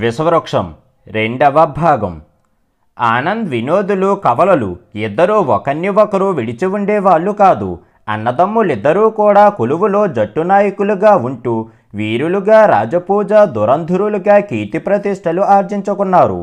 విషవృక్షం రెండవ భాగం ఆనంద్ వినోదులు కవలలు ఇద్దరూ ఒకరిని ఒకరు విడిచి ఉండేవాళ్ళు కాదు అన్నదమ్ములిద్దరూ కూడా కొలువులో జట్టు నాయకులుగా ఉంటూ వీరులుగా రాజపూజ దురంధురులుగా కీర్తి ప్రతిష్టలు ఆర్జించుకున్నారు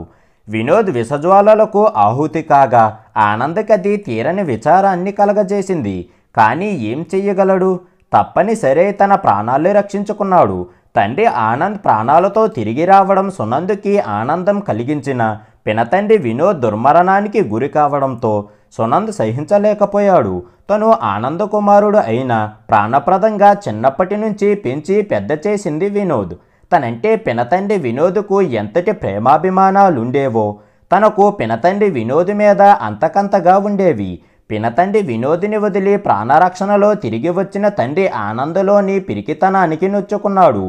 వినోద్ విషజ్వాలలకు ఆహుతి కాగా ఆనంద్కది తీరని విచారాన్ని కలగజేసింది కానీ ఏం చెయ్యగలడు తప్పనిసరే తన ప్రాణాల్ని రక్షించుకున్నాడు తండ్రి ఆనంద్ ప్రాణాలతో తిరిగి రావడం సునందుకి ఆనందం కలిగించిన పినతండ్రి వినోద్ దుర్మరణానికి గురి కావడంతో సునంద్ సహించలేకపోయాడు తను ఆనందకుమారుడు అయిన ప్రాణప్రదంగా చిన్నప్పటి నుంచి పెంచి పెద్ద చేసింది వినోద్ తనంటే పినతండ్రి వినోద్కు ఎంతటి ప్రేమాభిమానాలుండేవో తనకు పినతండ్రి వినోద్ మీద అంతకంతగా ఉండేవి పినతండ్రి వినోదిని వదిలి ప్రాణరక్షణలో తిరిగి వచ్చిన తండ్రి ఆనందలోని పిరికితనానికి నొచ్చుకున్నాడు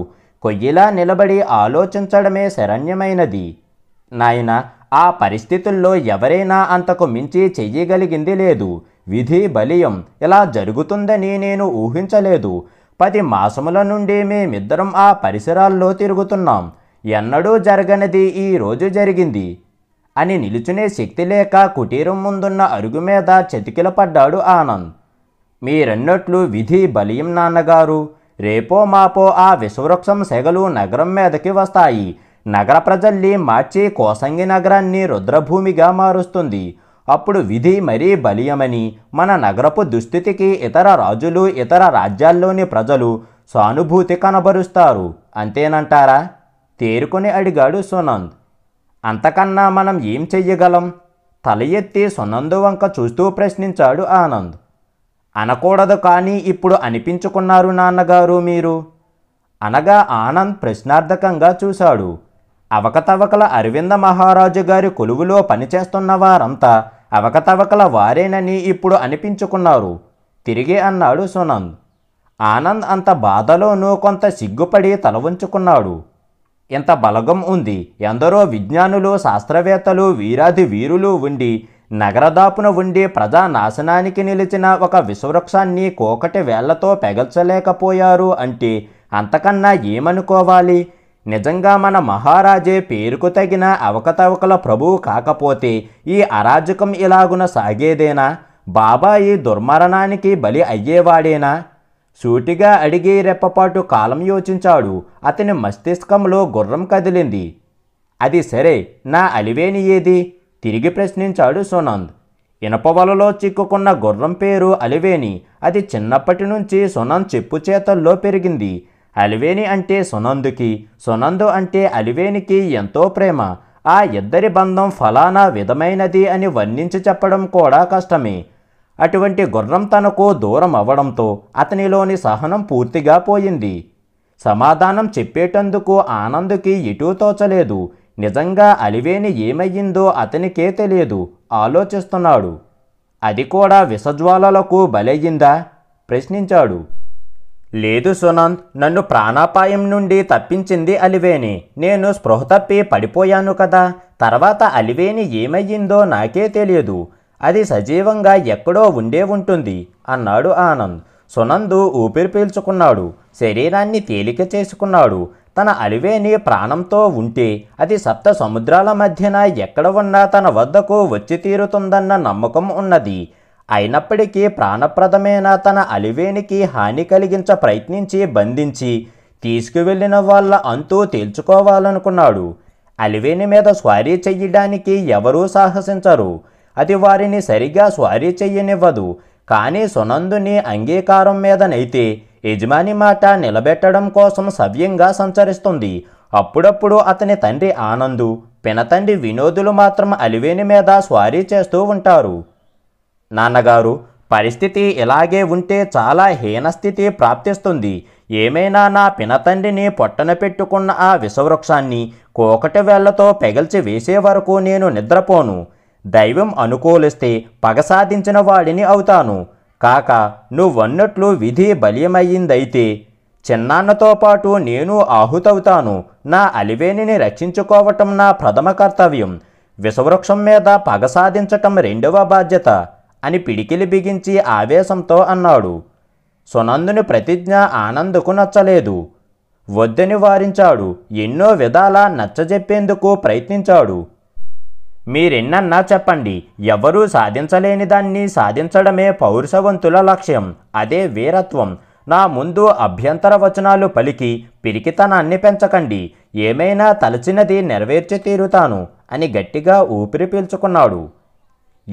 కొయ్యిలా నిలబడి ఆలోచించడమే శరణ్యమైనది నాయన ఆ పరిస్థితుల్లో ఎవరైనా అంతకు మించి చెయ్యగలిగింది లేదు విధి బలియం ఇలా జరుగుతుందని నేను ఊహించలేదు పది మాసముల నుండి మేమిద్దరం ఆ పరిసరాల్లో తిరుగుతున్నాం ఎన్నడూ జరగనిది ఈరోజు జరిగింది అని నిలుచునే శక్తి లేక కుటీరం ముందున్న అరుగు మీద చతికిల పడ్డాడు ఆనంద్ మీరన్నట్లు విధి బలియం నాన్నగారు రేపో మాపో ఆ విశ్వవృక్షం సెగలు నగరం మీదకి వస్తాయి నగర ప్రజల్ని మార్చి కోసంగి నగరాన్ని రుద్రభూమిగా మారుస్తుంది అప్పుడు విధి మరీ బలీయమని మన నగరపు దుస్థితికి ఇతర రాజులు ఇతర రాజ్యాల్లోని ప్రజలు సానుభూతి కనబరుస్తారు అంతేనంటారా తేరుకొని అడిగాడు సునంద్ అంతకన్నా మనం ఏం చెయ్యగలం తల ఎత్తి సునందు వంక చూస్తూ ప్రశ్నించాడు ఆనంద్ అనకూడదు కానీ ఇప్పుడు అనిపించుకున్నారు నాన్నగారు మీరు అనగా ఆనంద్ ప్రశ్నార్థకంగా చూశాడు అవకతవకల అరవింద మహారాజు గారి కొలువులో పనిచేస్తున్న వారంతా అవకతవకల వారేనని ఇప్పుడు అనిపించుకున్నారు తిరిగి అన్నాడు సునంద్ ఆనంద్ అంత బాధలోనూ కొంత సిగ్గుపడి తల ఉంచుకున్నాడు ఇంత బలగం ఉంది ఎందరో విజ్ఞానులు శాస్త్రవేత్తలు వీరాది వీరులు ఉండి నగరదాపున ఉండి ప్రజా నాశనానికి నిలిచిన ఒక విశ్వవృక్షాన్ని కోకటి వేళ్లతో పెగల్చలేకపోయారు అంటే అంతకన్నా ఏమనుకోవాలి నిజంగా మన మహారాజే పేరుకు తగిన అవకతవకల ప్రభువు కాకపోతే ఈ అరాజకం ఇలాగున సాగేదేనా బాబాయి దుర్మరణానికి బలి అయ్యేవాడేనా సూటిగా అడిగి రెప్పపాటు కాలం యోచించాడు అతని మస్తిష్కంలో గుర్రం కదిలింది అది సరే నా అలివేని ఏది తిరిగి ప్రశ్నించాడు సునంద్ ఇనపవలలో చిక్కుకున్న గుర్రం పేరు అలివేని అది చిన్నప్పటి నుంచి సునంద్ చెప్పు చేతల్లో పెరిగింది అలివేని అంటే సునందుకి సునందు అంటే అలివేనికి ఎంతో ప్రేమ ఆ ఇద్దరి బంధం ఫలానా విధమైనది అని వర్ణించి చెప్పడం కూడా కష్టమే అటువంటి గుర్రం తనకు దూరం అవ్వడంతో అతనిలోని సహనం పూర్తిగా పోయింది సమాధానం చెప్పేటందుకు ఆనందుకి ఎటూ తోచలేదు నిజంగా అలివేని ఏమయ్యిందో అతనికే తెలియదు ఆలోచిస్తున్నాడు అది కూడా విషజ్వాలలకు బలయ్యిందా ప్రశ్నించాడు లేదు సునంద్ నన్ను ప్రాణాపాయం నుండి తప్పించింది అలివేణి నేను స్పృహ తప్పి పడిపోయాను కదా తర్వాత అలివేణి ఏమయ్యిందో నాకే తెలియదు అది సజీవంగా ఎక్కడో ఉండే ఉంటుంది అన్నాడు ఆనంద్ సునందు ఊపిరి పీల్చుకున్నాడు శరీరాన్ని తేలిక చేసుకున్నాడు తన అలివేని ప్రాణంతో ఉంటే అది సప్త సముద్రాల మధ్యన ఎక్కడ ఉన్నా తన వద్దకు వచ్చి తీరుతుందన్న నమ్మకం ఉన్నది అయినప్పటికీ ప్రాణప్రదమైన తన అలివేనికి హాని కలిగించ ప్రయత్నించి బంధించి తీసుకువెళ్ళిన వాళ్ళ అంతు తేల్చుకోవాలనుకున్నాడు అలివేని మీద స్వారీ చెయ్యడానికి ఎవరూ సాహసించరు అది వారిని సరిగా స్వారీ చెయ్యనివ్వదు కానీ సునందుని అంగీకారం మీదనైతే యజమాని మాట నిలబెట్టడం కోసం సవ్యంగా సంచరిస్తుంది అప్పుడప్పుడు అతని తండ్రి ఆనందు పినతండ్రి వినోదులు మాత్రం అలివేని మీద స్వారీ చేస్తూ ఉంటారు నాన్నగారు పరిస్థితి ఇలాగే ఉంటే చాలా హీనస్థితి ప్రాప్తిస్తుంది ఏమైనా నా పినతండిని పొట్టన పెట్టుకున్న ఆ విషవృక్షాన్ని కోకటి వేళ్లతో పెగల్చి వేసే వరకు నేను నిద్రపోను దైవం అనుకూలిస్తే పగ సాధించిన వాడిని అవుతాను కాక నువ్వన్నట్లు విధి బలీయమయ్యిందైతే చిన్నాన్నతో పాటు నేను ఆహుతవుతాను నా అలివేణిని రక్షించుకోవటం నా ప్రథమ కర్తవ్యం విషవృక్షం మీద పగ సాధించటం రెండవ బాధ్యత అని పిడికిలి బిగించి ఆవేశంతో అన్నాడు సునందుని ప్రతిజ్ఞ ఆనందుకు నచ్చలేదు వద్దని వారించాడు ఎన్నో విధాలా నచ్చజెప్పేందుకు ప్రయత్నించాడు మీరెన్నన్నా చెప్పండి ఎవరూ సాధించలేని దాన్ని సాధించడమే పౌరుషవంతుల లక్ష్యం అదే వీరత్వం నా ముందు అభ్యంతర వచనాలు పలికి పిరికితనాన్ని పెంచకండి ఏమైనా తలచినది నెరవేర్చి తీరుతాను అని గట్టిగా ఊపిరి పీల్చుకున్నాడు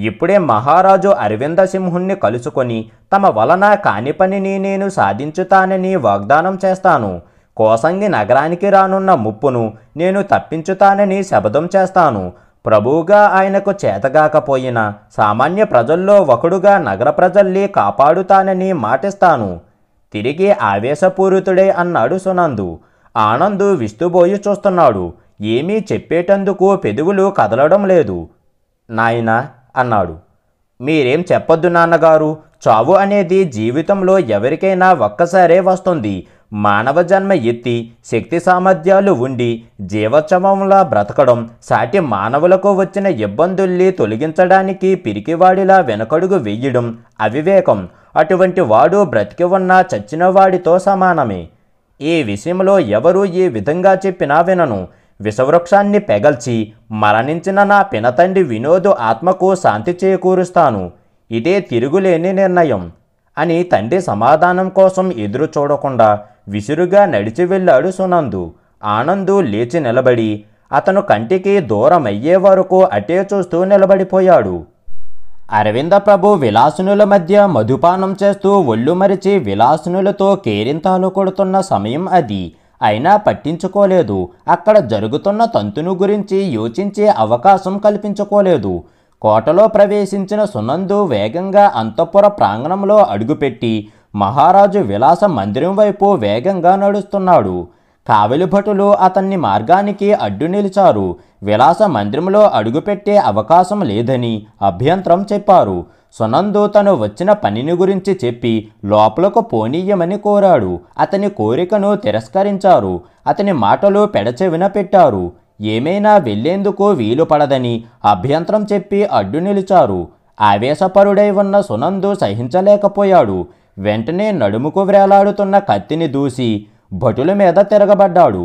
ఇప్పుడే మహారాజు అరవింద సింహుణ్ణి కలుసుకొని తమ వలన కాని పనిని నేను సాధించుతానని వాగ్దానం చేస్తాను కోసంగి నగరానికి రానున్న ముప్పును నేను తప్పించుతానని శబదం చేస్తాను ప్రభువుగా ఆయనకు చేతగాకపోయిన సామాన్య ప్రజల్లో ఒకడుగా నగర ప్రజల్ని కాపాడుతానని మాటిస్తాను తిరిగి ఆవేశపూరితుడే అన్నాడు సునందు ఆనందు విస్తుబోయి చూస్తున్నాడు ఏమీ చెప్పేటందుకు పెదువులు కదలడం లేదు నాయన అన్నాడు మీరేం చెప్పొద్దు నాన్నగారు చావు అనేది జీవితంలో ఎవరికైనా ఒక్కసారే వస్తుంది మానవ జన్మ ఎత్తి శక్తి సామర్థ్యాలు ఉండి జీవోత్సవంలా బ్రతకడం సాటి మానవులకు వచ్చిన ఇబ్బందుల్ని తొలగించడానికి పిరికివాడిలా వెనకడుగు వెయ్యడం అవివేకం అటువంటి వాడు బ్రతికి ఉన్న చచ్చిన వాడితో సమానమే ఈ విషయంలో ఎవరు ఈ విధంగా చెప్పినా వినను విషవృక్షాన్ని పెగల్చి మరణించిన నా పినతండి వినోదు ఆత్మకు శాంతి చేకూరుస్తాను ఇదే తిరుగులేని నిర్ణయం అని తండ్రి సమాధానం కోసం ఎదురు చూడకుండా విసురుగా నడిచి వెళ్ళాడు సునందు ఆనందు లేచి నిలబడి అతను కంటికి దూరమయ్యే వరకు అటే చూస్తూ నిలబడిపోయాడు అరవింద ప్రభు విలాసునుల మధ్య మధుపానం చేస్తూ ఒళ్ళు మరిచి విలాసునులతో కేరింతాలు కొడుతున్న సమయం అది అయినా పట్టించుకోలేదు అక్కడ జరుగుతున్న తంతును గురించి యోచించే అవకాశం కల్పించుకోలేదు కోటలో ప్రవేశించిన సునందు వేగంగా అంతఃపుర ప్రాంగణంలో అడుగుపెట్టి మహారాజు విలాస మందిరం వైపు వేగంగా నడుస్తున్నాడు భటులు అతన్ని మార్గానికి అడ్డు నిలిచారు విలాస మందిరంలో అడుగుపెట్టే అవకాశం లేదని అభ్యంతరం చెప్పారు సునందు తను వచ్చిన పనిని గురించి చెప్పి లోపలకు పోనీయమని కోరాడు అతని కోరికను తిరస్కరించారు అతని మాటలు పెడచెవిన పెట్టారు ఏమైనా వెళ్లేందుకు వీలు పడదని అభ్యంతరం చెప్పి అడ్డు నిలిచారు ఆవేశపరుడై ఉన్న సునందు సహించలేకపోయాడు వెంటనే నడుముకు వేలాడుతున్న కత్తిని దూసి భటుల మీద తిరగబడ్డాడు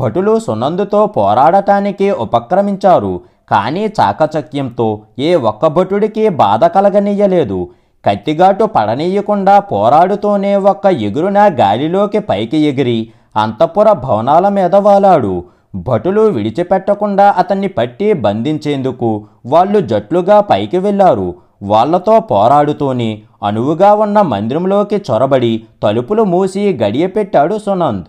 భటులు సునందుతో పోరాడటానికి ఉపక్రమించారు కానీ చాకచక్యంతో ఏ ఒక్క భటుడికి బాధ కలగనీయలేదు కత్తిగాటు పడనీయకుండా పోరాడుతూనే ఒక్క ఎగురున గాలిలోకి పైకి ఎగిరి అంతఃపుర భవనాల మీద వాలాడు భటులు విడిచిపెట్టకుండా అతన్ని పట్టి బంధించేందుకు వాళ్ళు జట్లుగా పైకి వెళ్లారు వాళ్లతో పోరాడుతూనే అనువుగా ఉన్న మందిరంలోకి చొరబడి తలుపులు మూసి గడియపెట్టాడు సునంద్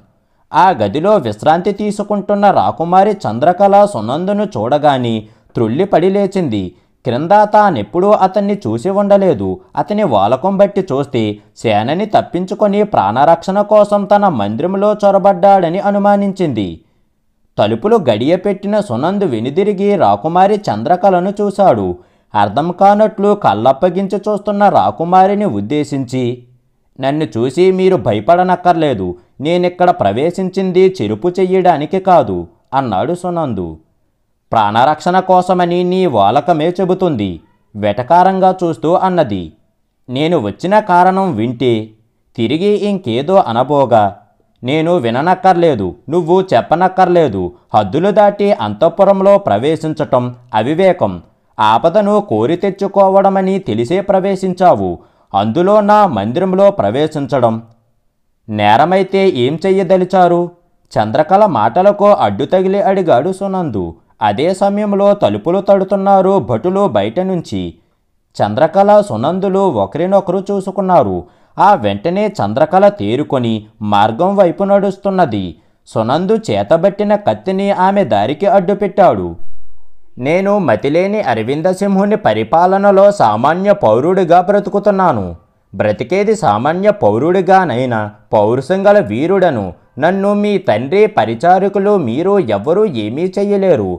ఆ గదిలో విశ్రాంతి తీసుకుంటున్న రాకుమారి చంద్రకళ సునందును చూడగాని త్రుళ్ళిపడి లేచింది క్రింద తానెప్పుడూ అతన్ని చూసి ఉండలేదు అతని వాలకం బట్టి చూస్తే సేనని తప్పించుకొని ప్రాణరక్షణ కోసం తన మందిరంలో చొరబడ్డాడని అనుమానించింది తలుపులు గడియపెట్టిన సునందు వెనుదిరిగి రాకుమారి చంద్రకళను చూశాడు అర్థం కానట్లు కళ్ళప్పగించి చూస్తున్న రాకుమారిని ఉద్దేశించి నన్ను చూసి మీరు భయపడనక్కర్లేదు నేనిక్కడ ప్రవేశించింది చెరుపు చెయ్యడానికి కాదు అన్నాడు సునందు ప్రాణరక్షణ కోసమని నీ వాలకమే చెబుతుంది వెటకారంగా చూస్తూ అన్నది నేను వచ్చిన కారణం వింటే తిరిగి ఇంకేదో అనబోగా నేను విననక్కర్లేదు నువ్వు చెప్పనక్కర్లేదు హద్దులు దాటి అంతఃపురంలో ప్రవేశించటం అవివేకం ఆపదను కోరి తెచ్చుకోవడమని తెలిసే ప్రవేశించావు అందులో నా మందిరంలో ప్రవేశించడం నేరమైతే ఏం చెయ్యదలిచారు చంద్రకళ మాటలకు అడ్డు తగిలి అడిగాడు సునందు అదే సమయంలో తలుపులు తడుతున్నారు భటులు బయట నుంచి చంద్రకళ సునందులు ఒకరినొకరు చూసుకున్నారు ఆ వెంటనే చంద్రకళ తేరుకొని మార్గం వైపు నడుస్తున్నది సునందు చేతబట్టిన కత్తిని ఆమె దారికి అడ్డుపెట్టాడు నేను మతిలేని అరవిందసింహుని పరిపాలనలో సామాన్య పౌరుడిగా బ్రతుకుతున్నాను బ్రతికేది సామాన్య పౌరుడిగానైనా పౌరుసంగల వీరుడను నన్ను మీ తండ్రి పరిచారకులు మీరు ఎవ్వరూ ఏమీ చేయలేరు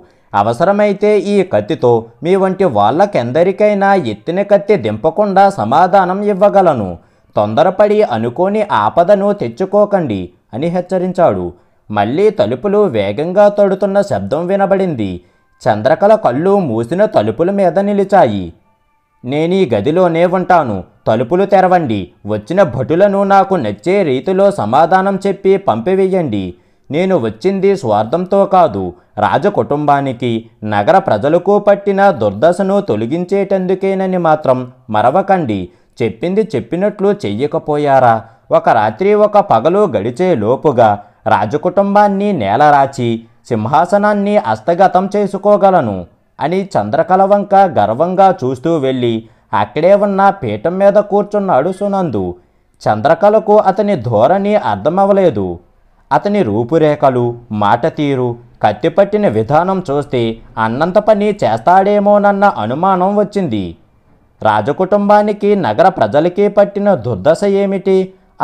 అవసరమైతే ఈ కత్తితో మీ వంటి వాళ్ళకెందరికైనా ఎత్తిన కత్తి దింపకుండా సమాధానం ఇవ్వగలను తొందరపడి అనుకోని ఆపదను తెచ్చుకోకండి అని హెచ్చరించాడు మళ్ళీ తలుపులు వేగంగా తడుతున్న శబ్దం వినబడింది చంద్రకళ కళ్ళు మూసిన తలుపుల మీద నిలిచాయి నేనీ గదిలోనే ఉంటాను తలుపులు తెరవండి వచ్చిన భటులను నాకు నచ్చే రీతిలో సమాధానం చెప్పి పంపివేయండి నేను వచ్చింది స్వార్థంతో కాదు రాజకుటుంబానికి నగర ప్రజలకు పట్టిన దుర్దశను తొలగించేటందుకేనని మాత్రం మరవకండి చెప్పింది చెప్పినట్లు చెయ్యకపోయారా ఒక రాత్రి ఒక పగలు గడిచే లోపుగా రాజకుటుంబాన్ని నేలరాచి సింహాసనాన్ని అస్తగతం చేసుకోగలను అని చంద్రకలవంక గర్వంగా చూస్తూ వెళ్ళి అక్కడే ఉన్న పీఠం మీద కూర్చున్నాడు సునందు చంద్రకళకు అతని ధోరణి అర్థమవలేదు అతని రూపురేఖలు మాట తీరు కత్తిపట్టిన విధానం చూస్తే అన్నంత పని చేస్తాడేమోనన్న అనుమానం వచ్చింది రాజకుటుంబానికి నగర ప్రజలకి పట్టిన దుర్దశ ఏమిటి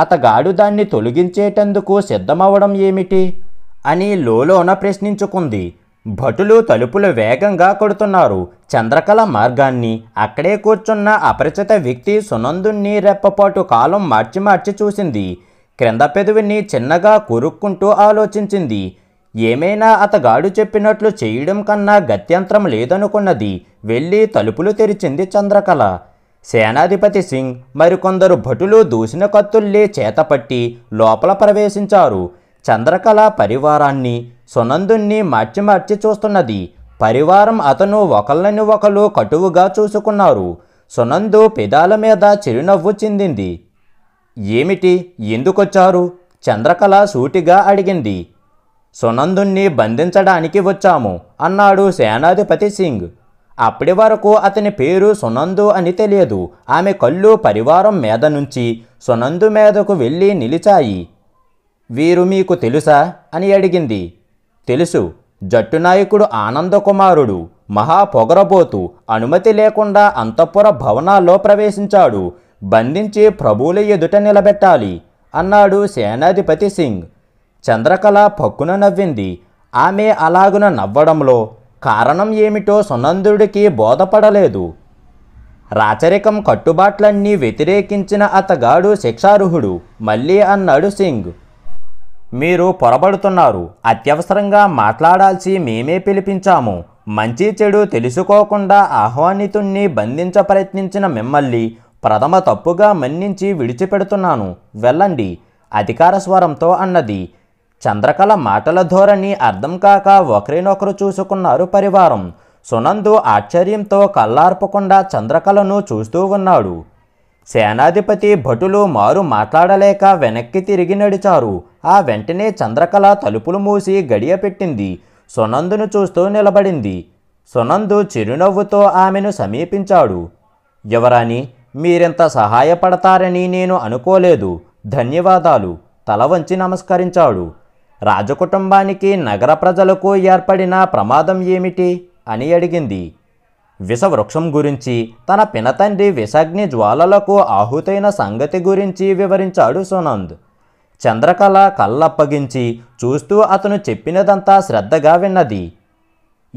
అతగాడు దాన్ని తొలగించేటందుకు సిద్ధమవడం ఏమిటి అని లోలోన ప్రశ్నించుకుంది భటులు తలుపులు వేగంగా కొడుతున్నారు చంద్రకళ మార్గాన్ని అక్కడే కూర్చున్న అపరిచిత వ్యక్తి సునందుణ్ణి రెప్పపాటు కాలం మార్చి మార్చి చూసింది క్రింద పెదవిని చిన్నగా కూరుక్కుంటూ ఆలోచించింది ఏమైనా అతగాడు చెప్పినట్లు చేయడం కన్నా గత్యంతరం లేదనుకున్నది వెళ్ళి తలుపులు తెరిచింది చంద్రకళ సేనాధిపతి సింగ్ మరికొందరు భటులు దూసిన కత్తుల్లే చేతపట్టి లోపల ప్రవేశించారు చంద్రకళ పరివారాన్ని సునందుణ్ణి మార్చి మార్చి చూస్తున్నది పరివారం అతను ఒకళ్ళని ఒకళ్ళు కటువుగా చూసుకున్నారు సునందు పెదాల మీద చిరునవ్వు చెందింది ఏమిటి ఎందుకొచ్చారు చంద్రకళ సూటిగా అడిగింది సునందుణ్ణి బంధించడానికి వచ్చాము అన్నాడు సేనాధిపతి సింగ్ అప్పటి వరకు అతని పేరు సునందు అని తెలియదు ఆమె కళ్ళు పరివారం మీద నుంచి సునందు మీదకు వెళ్ళి నిలిచాయి వీరు మీకు తెలుసా అని అడిగింది తెలుసు జట్టు నాయకుడు ఆనందకుమారుడు మహా పొగరబోతు అనుమతి లేకుండా అంతఃపుర భవనాల్లో ప్రవేశించాడు బంధించి ప్రభువుల ఎదుట నిలబెట్టాలి అన్నాడు సేనాధిపతి సింగ్ చంద్రకళ పక్కున నవ్వింది ఆమె అలాగున నవ్వడంలో కారణం ఏమిటో సునందుడికి బోధపడలేదు రాచరికం కట్టుబాట్లన్నీ వ్యతిరేకించిన అతగాడు శిక్షారుహుడు మళ్ళీ అన్నాడు సింగ్ మీరు పొరబడుతున్నారు అత్యవసరంగా మాట్లాడాల్సి మేమే పిలిపించాము మంచి చెడు తెలుసుకోకుండా ఆహ్వానితుణ్ణి బంధించ ప్రయత్నించిన మిమ్మల్ని ప్రథమ తప్పుగా మన్నించి విడిచిపెడుతున్నాను వెళ్ళండి అధికార స్వరంతో అన్నది చంద్రకళ మాటల ధోరణి అర్థం కాక ఒకరినొకరు చూసుకున్నారు పరివారం సునందు ఆశ్చర్యంతో కళ్ళార్పకుండా చంద్రకళను చూస్తూ ఉన్నాడు సేనాధిపతి భటులు మారు మాట్లాడలేక వెనక్కి తిరిగి నడిచారు ఆ వెంటనే చంద్రకళ తలుపులు మూసి గడియ పెట్టింది సునందును చూస్తూ నిలబడింది సునందు చిరునవ్వుతో ఆమెను సమీపించాడు యువరాణి మీరింత సహాయపడతారని నేను అనుకోలేదు ధన్యవాదాలు తల వంచి నమస్కరించాడు రాజకుటుంబానికి నగర ప్రజలకు ఏర్పడిన ప్రమాదం ఏమిటి అని అడిగింది విషవృక్షం గురించి తన పినతండ్రి విషాగ్ని జ్వాలలకు ఆహుతైన సంగతి గురించి వివరించాడు సునంద్ చంద్రకళ కళ్ళప్పగించి చూస్తూ అతను చెప్పినదంతా శ్రద్ధగా విన్నది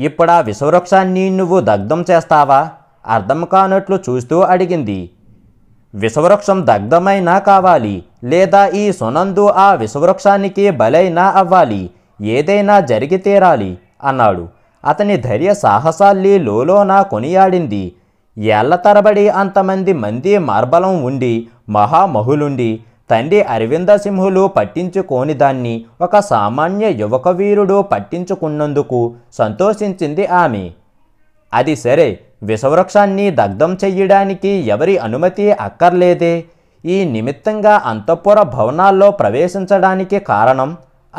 ఇప్పుడా విషవృక్షాన్ని నువ్వు దగ్ధం చేస్తావా అర్థం కానట్లు చూస్తూ అడిగింది విషవృక్షం దగ్ధమైనా కావాలి లేదా ఈ సునందు ఆ విషవృక్షానికి బలైనా అవ్వాలి ఏదైనా జరిగి తీరాలి అన్నాడు అతని ధైర్య సాహసాల్ని లోలోన కొనియాడింది ఏళ్ల తరబడి అంతమంది మంది మార్బలం ఉండి మహామహులుండి తండ్రి అరవిందసింహులు పట్టించుకోని దాన్ని ఒక సామాన్య యువక వీరుడు పట్టించుకున్నందుకు సంతోషించింది ఆమె అది సరే విషవృక్షాన్ని దగ్ధం చెయ్యడానికి ఎవరి అనుమతి అక్కర్లేదే ఈ నిమిత్తంగా అంతఃపుర భవనాల్లో ప్రవేశించడానికి కారణం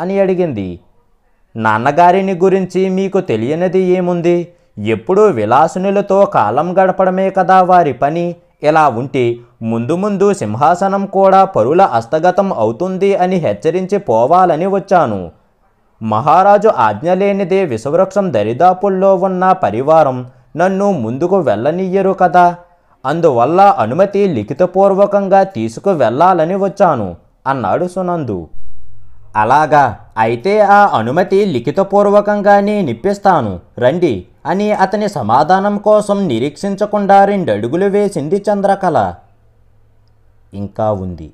అని అడిగింది నాన్నగారిని గురించి మీకు తెలియనిది ఏముంది ఎప్పుడూ విలాసునులతో కాలం గడపడమే కదా వారి పని ఇలా ఉంటే ముందు ముందు సింహాసనం కూడా పరుల అస్తగతం అవుతుంది అని హెచ్చరించి పోవాలని వచ్చాను మహారాజు ఆజ్ఞ లేనిదే విషవృక్షం దరిదాపుల్లో ఉన్న పరివారం నన్ను ముందుకు వెళ్ళనీయరు కదా అందువల్ల అనుమతి లిఖితపూర్వకంగా తీసుకువెళ్లాలని వచ్చాను అన్నాడు సునందు అలాగా అయితే ఆ అనుమతి లిఖితపూర్వకంగానే నిప్పిస్తాను రండి అని అతని సమాధానం కోసం నిరీక్షించకుండా రెండడుగులు వేసింది చంద్రకళ ఇంకా ఉంది